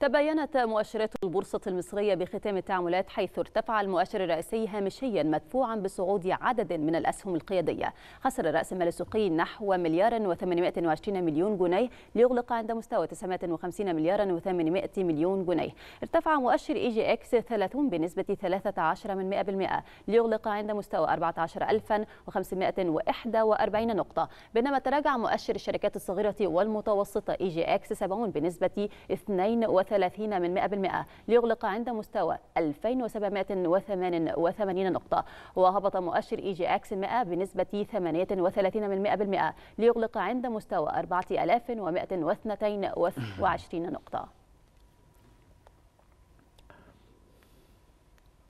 تباينت مؤشرات البورصة المصرية بختام التعاملات حيث ارتفع المؤشر الرئيسي هامشيا مدفوعا بصعود عدد من الأسهم القيادية خسر رأس مال السوقي نحو مليار و820 مليون جنيه ليغلق عند مستوى 59 مليار و800 مليون جنيه ارتفع مؤشر اي جي اكس 30 بنسبة 13 من 100% ليغلق عند مستوى 14541 نقطة بينما تراجع مؤشر الشركات الصغيرة والمتوسطة اي جي اكس 70 بنسبة 2 وثلاثين من مئة بالمئة ليغلق عند مستوى 2788 نقطة وهبط مؤشر إي جي إكس 100 بنسبة 38 من مئة بالمئة ليغلق عند مستوى 4122 نقطة